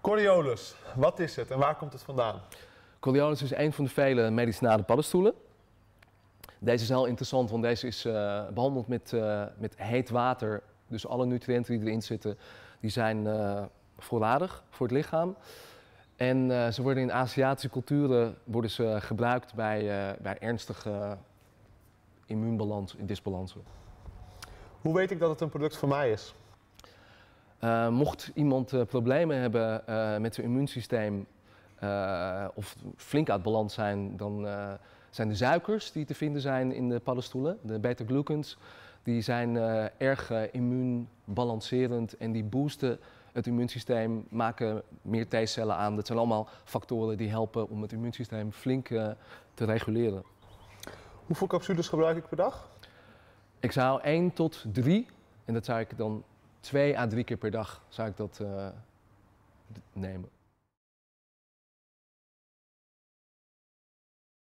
Coriolis, wat is het en waar komt het vandaan? Coriolis is een van de vele medicinale paddenstoelen. Deze is heel interessant, want deze is eh, behandeld met, eh, met heet water. Dus alle nutriënten die erin zitten, die zijn uh, eh, voorradig voor het lichaam. En ze worden in Aziatische culturen worden ze gebruikt bij, bij ernstige immuunbalans, disbalansen. Hoe weet ik dat het een product voor mij is? Eh, mocht iemand eh, problemen hebben eh, met zijn immuunsysteem of flink uit balans zijn, dan zijn de suikers die te vinden zijn in de paddenstoelen, de beta-glucans, die zijn erg immuunbalancerend en die boosten het immuunsysteem, maken meer T-cellen aan. Dat zijn allemaal factoren die helpen om het immuunsysteem flink te reguleren. Hoeveel capsules gebruik ik per dag? Ik zou 1 tot 3, en dat zou ik dan twee à drie keer per dag zou ik dat eh, nemen.